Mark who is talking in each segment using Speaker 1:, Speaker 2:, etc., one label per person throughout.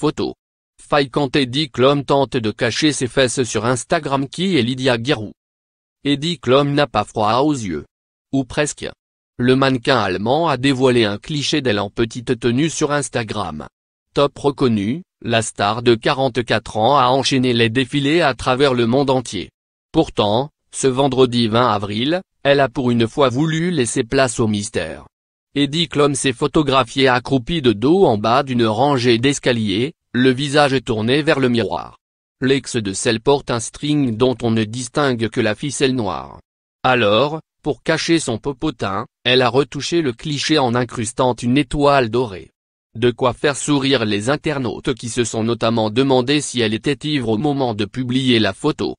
Speaker 1: photo. quand Eddie l'homme tente de cacher ses fesses sur Instagram qui est Lydia Guerrou. Eddie Klum n'a pas froid aux yeux. Ou presque. Le mannequin allemand a dévoilé un cliché d'elle en petite tenue sur Instagram. Top reconnue, la star de 44 ans a enchaîné les défilés à travers le monde entier. Pourtant, ce vendredi 20 avril, elle a pour une fois voulu laisser place au mystère. Eddie Clom s'est photographié accroupi de dos en bas d'une rangée d'escaliers, le visage tourné vers le miroir. L'ex de celle porte un string dont on ne distingue que la ficelle noire. Alors, pour cacher son popotin, elle a retouché le cliché en incrustant une étoile dorée. De quoi faire sourire les internautes qui se sont notamment demandé si elle était ivre au moment de publier la photo.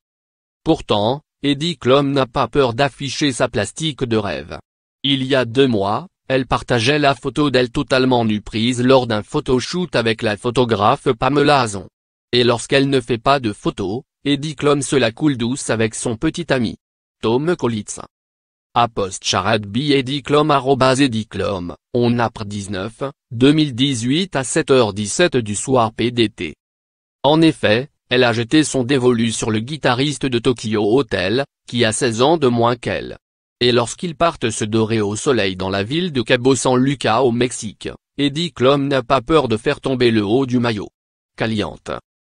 Speaker 1: Pourtant, Eddie Clom n'a pas peur d'afficher sa plastique de rêve. Il y a deux mois, elle partageait la photo d'elle totalement nue prise lors d'un photoshoot avec la photographe Pamela Azon. Et lorsqu'elle ne fait pas de photos, Eddie Klum se la coule douce avec son petit ami. Tom Kolitz. A post charade B Eddie Eddie on apre 19, 2018 à 7h17 du soir PDT. En effet, elle a jeté son dévolu sur le guitariste de Tokyo Hotel, qui a 16 ans de moins qu'elle et lorsqu'ils partent se dorer au soleil dans la ville de Cabo San Lucas au Mexique, Eddie l'homme n'a pas peur de faire tomber le haut du maillot. Caliente,